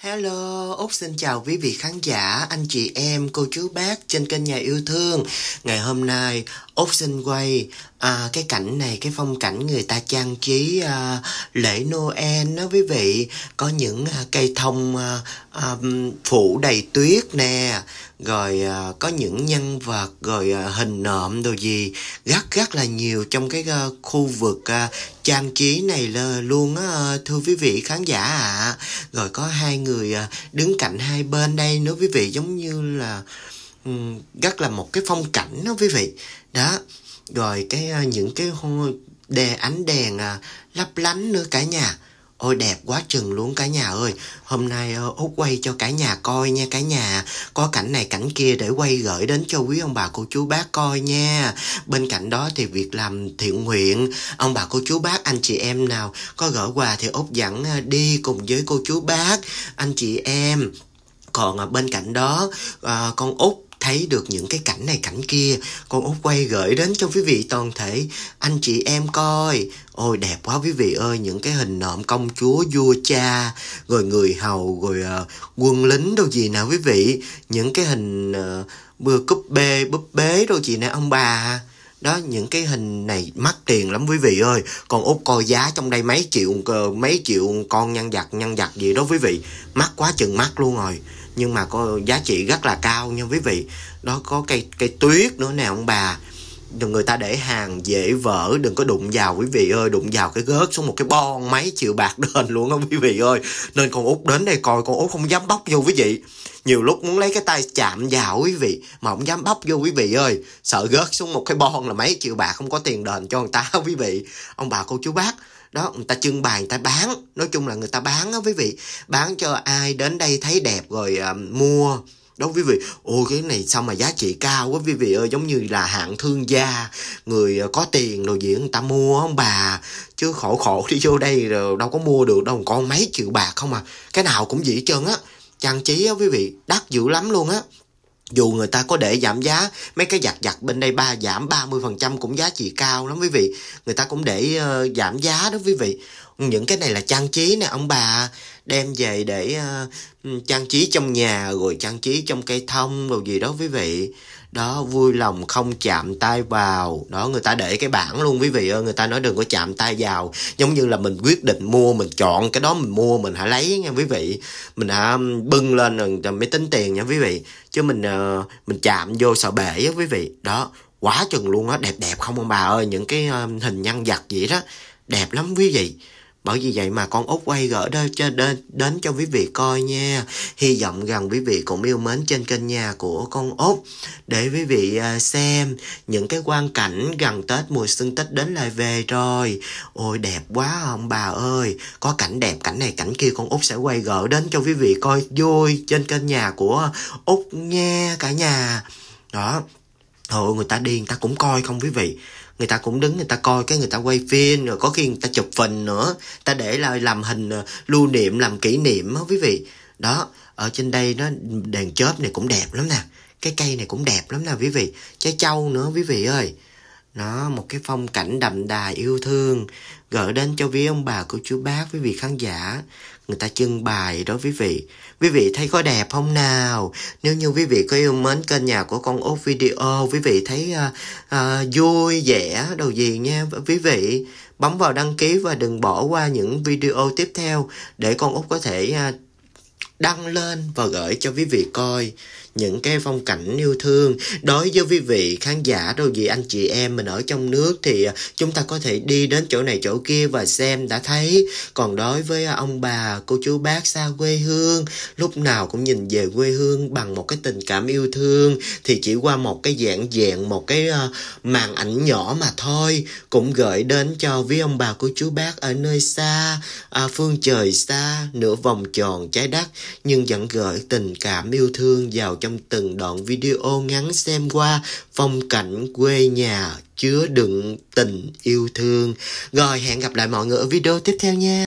Hello, út xin chào quý vị khán giả, anh chị em, cô chú bác trên kênh Nhà Yêu Thương. Ngày hôm nay, Ocean Way à, cái cảnh này cái phong cảnh người ta trang trí à, lễ Noel đó quý vị có những à, cây thông à, à, phủ đầy tuyết nè rồi à, có những nhân vật rồi à, hình nộm đồ gì rất rất là nhiều trong cái à, khu vực à, trang trí này là luôn á thưa quý vị khán giả ạ à. rồi có hai người à, đứng cạnh hai bên đây nữa quý vị giống như là Ừ, rất là một cái phong cảnh đó quý vị đó rồi cái ờ, những cái đề ánh đèn à, lấp lánh nữa cả nhà Ôi đẹp quá chừng luôn cả nhà ơi Hôm nay ờ, Út quay cho cả nhà coi nha cả nhà Có cảnh này cảnh kia để quay gửi đến cho quý ông bà cô chú bác coi nha Bên cạnh đó thì việc làm thiện nguyện Ông bà cô chú bác anh chị em nào Có gửi quà thì Út dẫn ờ, đi cùng với cô chú bác Anh chị em còn bên cạnh đó con út thấy được những cái cảnh này cảnh kia con út quay gửi đến cho quý vị toàn thể anh chị em coi ôi đẹp quá quý vị ơi những cái hình nộm công chúa vua cha rồi người hầu rồi uh, quân lính đâu gì nào quý vị những cái hình uh, ờ, bừa cúp bê búp bế đâu chị nè ông bà đó những cái hình này mắc tiền lắm quý vị ơi còn út coi giá trong đây mấy triệu ờ, mấy triệu con nhân giặt nhân giặt gì đó quý vị mắc quá chừng mắc luôn rồi nhưng mà có giá trị rất là cao nha quý vị đó có cây cây tuyết nữa nè ông bà người ta để hàng dễ vỡ đừng có đụng vào quý vị ơi đụng vào cái gớt xuống một cái bon máy chịu bạc đền luôn á quý vị ơi nên con út đến đây coi con út không dám bóc vô quý vị nhiều lúc muốn lấy cái tay chạm vào quý vị mà không dám bóc vô quý vị ơi sợ gớt xuống một cái bon là mấy triệu bạc không có tiền đền cho người ta quý vị ông bà cô chú bác đó người ta trưng bày người ta bán nói chung là người ta bán á quý vị bán cho ai đến đây thấy đẹp rồi uh, mua đó quý vị ôi cái này sao mà giá trị cao quá quý vị ơi giống như là hạng thương gia người ờ, có tiền đồ diễn người ta mua không bà chứ khổ khổ đi vô đây rồi đâu có mua được đâu con mấy triệu bạc không à cái nào cũng dĩ chân á trang trí á quý vị đắt dữ lắm luôn á dù người ta có để giảm giá mấy cái giặt giặt bên đây ba giảm 30% cũng giá trị cao lắm quý vị người ta cũng để uh, giảm giá đó quý vị những cái này là trang trí nè ông bà đem về để uh, trang trí trong nhà rồi trang trí trong cây thông rồi gì đó quý vị đó vui lòng không chạm tay vào đó người ta để cái bảng luôn quý vị ơi người ta nói đừng có chạm tay vào giống như là mình quyết định mua mình chọn cái đó mình mua mình hãy lấy nha quý vị mình hả ừ, bưng lên rồi mới tính tiền nha quý vị chứ mình uh, mình chạm vô sợ bể á quý vị đó quá chừng luôn á đẹp đẹp không ông bà ơi những cái uh, hình nhân vật vậy đó đẹp lắm quý vị bởi vì vậy mà con út quay gỡ đó cho đến, đến cho quý vị coi nha. Hy vọng rằng quý vị cũng yêu mến trên kênh nhà của con út để quý vị à, xem những cái quan cảnh gần Tết mùa xuân Tết đến lại về rồi. Ôi đẹp quá ông bà ơi. Có cảnh đẹp cảnh này cảnh kia con út sẽ quay gỡ đến cho quý vị coi vui trên kênh nhà của út nha cả nhà. Đó. Thôi người ta đi người ta cũng coi không quý vị người ta cũng đứng người ta coi cái người ta quay phim rồi có khi người ta chụp hình nữa ta để lại làm hình ờ, lưu niệm làm kỷ niệm đó quý vị đó ở trên đây nó đèn chớp này cũng đẹp lắm nè cái cây này cũng đẹp lắm nè quý vị trái châu nữa quý vị ơi nó một cái phong cảnh đậm đà yêu thương gửi đến cho quý ông bà của chú bác với vị khán giả người ta trưng bày đó quý vị quý vị thấy có đẹp không nào nếu như quý vị có yêu mến kênh nhà của con út video quý vị thấy uh, uh, vui vẻ đồ gì nha quý vị bấm vào đăng ký và đừng bỏ qua những video tiếp theo để con út có thể uh, đăng lên và gửi cho quý vị coi những cái phong cảnh yêu thương đối với quý vị khán giả đâu gì anh chị em mình ở trong nước thì à, chúng ta có thể đi đến chỗ này chỗ kia và xem đã thấy còn đối với à, ông bà cô chú bác xa quê hương lúc nào cũng nhìn về quê hương bằng một cái tình cảm yêu thương thì chỉ qua một cái dạng dạng một cái à, màn ảnh nhỏ mà thôi cũng gửi đến cho với ông bà cô chú bác ở nơi xa à, phương trời xa nửa vòng tròn trái đất nhưng vẫn gửi tình cảm yêu thương vào trong từng đoạn video ngắn xem qua phong cảnh quê nhà chứa đựng tình yêu thương. Rồi hẹn gặp lại mọi người ở video tiếp theo nha.